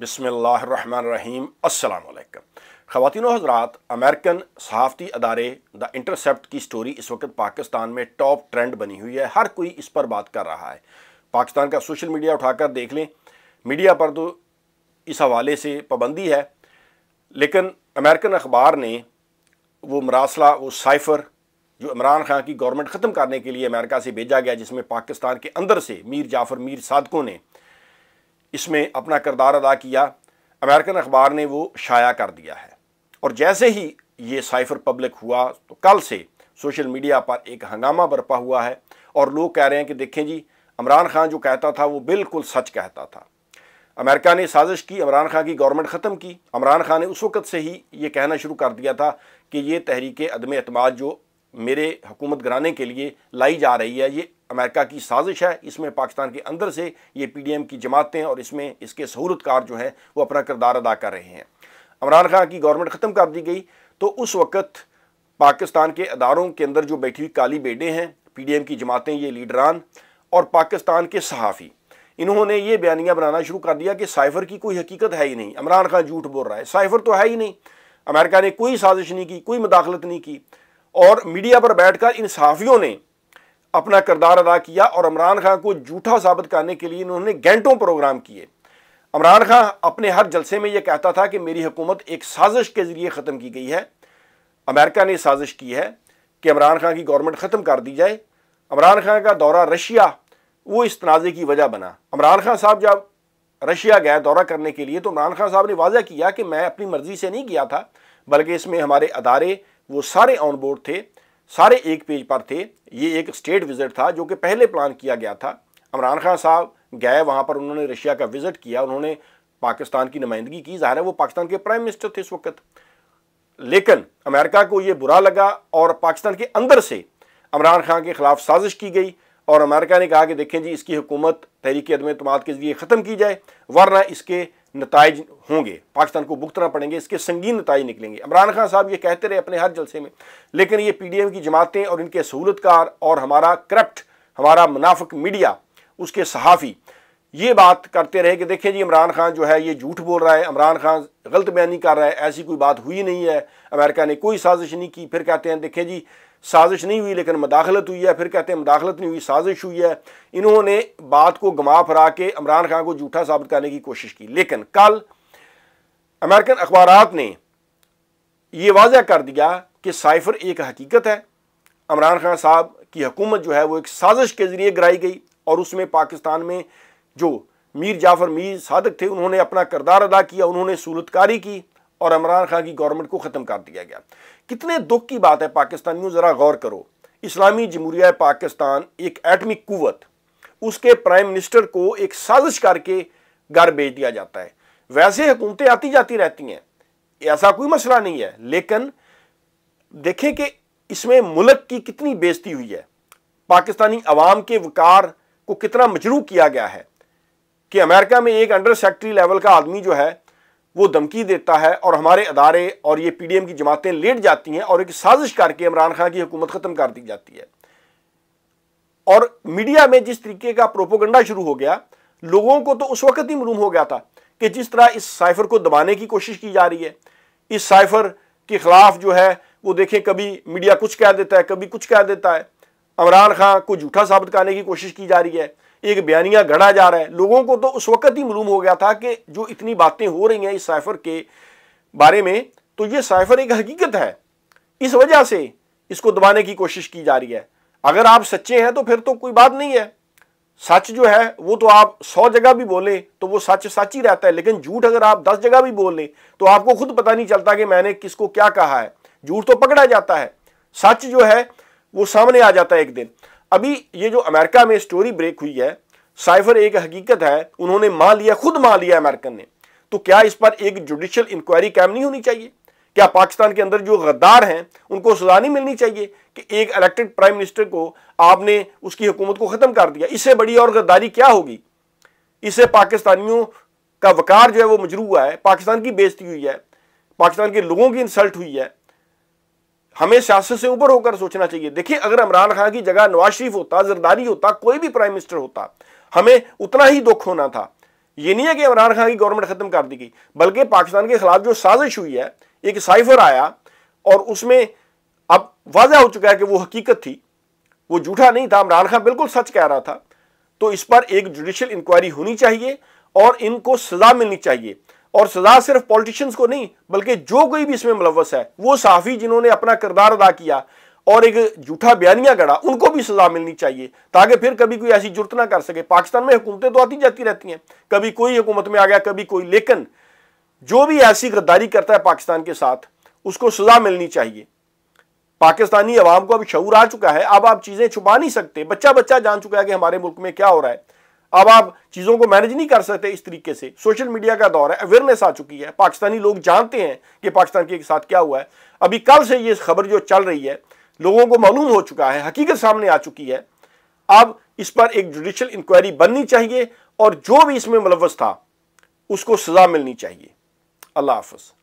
बिसमीम अल्लाम ख़वान हजरात अमेरिकन सहाफ़ती अदारे द इंटरसेप्ट की स्टोरी इस वक्त पाकिस्तान में टॉप ट्रेंड बनी हुई है हर कोई इस पर बात कर रहा है पाकिस्तान का सोशल मीडिया उठाकर देख लें मीडिया पर तो इस हवाले से पाबंदी है लेकिन अमेरिकन अखबार ने वो मरासला वो साइफ़र जो इमरान खान की गवर्नमेंट ख़त्म करने के लिए अमेरिका से भेजा गया जिसमें पाकिस्तान के अंदर से मीर जाफ़र मीर सादकों ने इसमें अपना किरदार अदा किया अमेरिकन अखबार ने वो शाया कर दिया है और जैसे ही ये साइफर पब्लिक हुआ तो कल से सोशल मीडिया पर एक हंगामा बरपा हुआ है और लोग कह रहे हैं कि देखें जी इमरान खान जो कहता था वो बिल्कुल सच कहता था अमेरिका ने साजिश की इमरान खान की गवर्नमेंट ख़त्म की इमरान खान ने उस वक़्त से ही ये कहना शुरू कर दिया था कि ये तहरीक अदम अतमाद जो मेरे हुकूमत घराने के लिए लाई जा रही है ये अमेरिका की साजिश है इसमें पाकिस्तान के अंदर से ये पीडीएम की जमातें और इसमें इसके सहूलतकार जो हैं वो अपना किरदार अदा कर रहे हैं इमरान खान की गवर्नमेंट ख़त्म कर दी गई तो उस वक्त पाकिस्तान के अदारों के अंदर जो बैठी हुई काली बेडे हैं एम की जमातें ये लीडरान और पाकिस्तान के सहाफ़ी इन्होंने ये बयानियाँ बनाना शुरू कर दिया कि साइफर की कोई हकीकत है ही नहीं इमरान खान झूठ बोल रहा है साइफर तो है ही नहीं अमेरिका ने कोई साजिश नहीं की कोई मुदाखलत नहीं की और मीडिया पर बैठकर इन सहाफ़ियों ने अपना किरदार अदा किया और इमरान खान को झूठा साबित करने के लिए इन्होंने घंटों प्रोग्राम किए इमरान खान अपने हर जलसे में यह कहता था कि मेरी हुकूमत एक साजिश के ज़रिए ख़त्म की गई है अमेरिका ने साजिश की है कि इमरान खान की गवर्नमेंट ख़त्म कर दी जाए इमरान खान का दौरा रशिया वो इस तनाज़े की वजह बना इमरान खान साहब जब रशिया गया दौरा करने के लिए तो इमरान खान साहब ने वाजा किया कि मैं अपनी मर्ज़ी से नहीं गया था बल्कि इसमें हमारे अदारे वो सारे ऑन बोर्ड थे सारे एक पेज पर थे ये एक स्टेट विजिट था जो कि पहले प्लान किया गया था इमरान खान साहब गए वहाँ पर उन्होंने रशिया का विजिट किया उन्होंने पाकिस्तान की नुमाइंदगी की ज़ाहिर है वो पाकिस्तान के प्राइम मिनिस्टर थे इस वक्त लेकिन अमेरिका को ये बुरा लगा और पाकिस्तान के अंदर से इमरान खान के खिलाफ साजिश की गई और अमेरिका ने कहा कि देखें जी इसकी हुकूमत तहरीक अदम अतमाद के ज़रिए ख़त्म की जाए वरना इसके नतज होंगे पाकिस्तान को भुगतना पड़ेंगे इसके संगीन नतज निकलेंगे इमरान खान साहब ये कहते रहे अपने हर जलसे में लेकिन ये पी डी एम की जमातें और इनके सहूलतकार और हमारा करप्ट हमारा मुनाफिक मीडिया उसके सहाफ़ी ये बात करते रहे कि देखें जी इमरान खान जो है ये झूठ बोल रहा है इमरान खान गलत बयानी कर रहा है ऐसी कोई बात हुई नहीं है अमेरिका ने कोई साजिश नहीं की फिर कहते हैं देखें जी साजिश नहीं हुई लेकिन मदाखलत हुई है फिर कहते हैं मदाखलत नहीं हुई साजिश हुई है इन्होंने बात को गमा फरा के इमरान खान को झूठा साबित करने की कोशिश की लेकिन कल अमेरिकन अखबार ने ये वाजह कर दिया कि साइफर एक हकीकत है इमरान खान साहब की हकूमत जो है वो एक साजिश के ज़रिए गिराई गई और उसमें पाकिस्तान में जो मीर जाफ़र मीर सादक थे उन्होंने अपना किरदार अदा किया उन्होंने सूरतकारी की और इमरान खान की गवर्नमेंट को ख़त्म कर दिया गया कितने दुख की बात है पाकिस्तानियों ज़रा गौर करो इस्लामी जमहूरिया पाकिस्तान एक एटमिक कुवत उसके प्राइम मिनिस्टर को एक साजिश करके घर भेज दिया जाता है वैसे हुकूमतें आती जाती रहती हैं ऐसा कोई मसला नहीं है लेकिन देखें कि इसमें मुल्क की कितनी बेजती हुई है पाकिस्तानी अवाम के वकार को कितना मजरू किया गया है कि अमेरिका में एक अंडर सेक्रेटरी लेवल का आदमी जो है वो धमकी देता है और हमारे अदारे और ये पीडीएम की जमातें लेट जाती हैं और एक साजिश करके इमरान खान की हुकूमत ख़त्म कर दी जाती है और मीडिया में जिस तरीके का प्रोपोगंडा शुरू हो गया लोगों को तो उस वक्त ही मरूम हो गया था कि जिस तरह इस साइफर को दबाने की कोशिश की जा रही है इस साइफर के ख़िलाफ़ जो है वो देखें कभी मीडिया कुछ कह देता है कभी कुछ कह देता है इमरान खान को झूठा साबित करने की कोशिश की जा रही है एक बयानिया गढ़ा जा रहा है लोगों को तो उस वक्त ही मालूम हो गया था कि जो इतनी बातें हो रही हैं इस साइफर के बारे में तो ये साइफर एक हकीकत है इस वजह से इसको दबाने की कोशिश की जा रही है अगर आप सच्चे हैं तो फिर तो कोई बात नहीं है सच जो है वो तो आप सौ जगह भी बोले तो वो सच सच ही रहता है लेकिन झूठ अगर आप दस जगह भी बोल लें तो आपको खुद पता नहीं चलता कि मैंने किसको क्या कहा है झूठ तो पकड़ा जाता है सच जो है वो सामने आ जाता है एक दिन अभी ये जो अमेरिका में स्टोरी ब्रेक हुई है साइफर एक हकीकत है उन्होंने मान लिया खुद मान लिया अमेरिकन ने तो क्या इस पर एक जुडिशल इंक्वायरी कैम नहीं होनी चाहिए क्या पाकिस्तान के अंदर जो गद्दार हैं उनको सजा नहीं मिलनी चाहिए कि एक इलेक्टेड प्राइम मिनिस्टर को आपने उसकी हुकूमत को ख़त्म कर दिया इससे बड़ी और गद्दारी क्या होगी इससे पाकिस्तानियों का वकार जो है वो मजरू हुआ है पाकिस्तान की बेजती हुई है पाकिस्तान के लोगों की इंसल्ट हुई है हमें सियासत से ऊपर होकर सोचना चाहिए देखिए अगर इमरान खान की जगह नवाज शरीफ होता जरदारी होता कोई भी प्राइम मिनिस्टर होता हमें उतना ही दुख होना था ये नहीं है कि इमरान खान की गवर्नमेंट खत्म कर दी गई बल्कि पाकिस्तान के खिलाफ जो साजिश हुई है एक साइफर आया और उसमें अब वाजा हो चुका है कि वो हकीकत थी वो झूठा नहीं था इमरान खान बिल्कुल सच कह रहा था तो इस पर एक जुडिशल इंक्वायरी होनी चाहिए और इनको सजा मिलनी चाहिए और सजा सिर्फ पॉलिटिशियंस को नहीं बल्कि जो कोई भी इसमें मुलवस है वो साफी जिन्होंने अपना किरदार अदा किया और एक झूठा बयानिया गढ़ा उनको भी सजा मिलनी चाहिए ताकि फिर कभी कोई ऐसी जुर्त ना कर सके पाकिस्तान में हुकूमतें तो आती जाती रहती हैं कभी कोई हुकूमत में आ गया कभी कोई लेकिन जो भी ऐसी गद्दारी करता है पाकिस्तान के साथ उसको सजा मिलनी चाहिए पाकिस्तानी अवाम को अब शऊर आ चुका है अब आप चीज़ें छुपा नहीं सकते बच्चा बच्चा जान चुका है कि हमारे मुल्क में क्या हो रहा है अब आप चीज़ों को मैनेज नहीं कर सकते इस तरीके से सोशल मीडिया का दौर है अवेयरनेस आ चुकी है पाकिस्तानी लोग जानते हैं कि पाकिस्तान के साथ क्या हुआ है अभी कल से ये खबर जो चल रही है लोगों को मालूम हो चुका है हकीकत सामने आ चुकी है अब इस पर एक जुडिशल इंक्वायरी बननी चाहिए और जो भी इसमें मुलवस था उसको सजा मिलनी चाहिए अल्लाह हाफ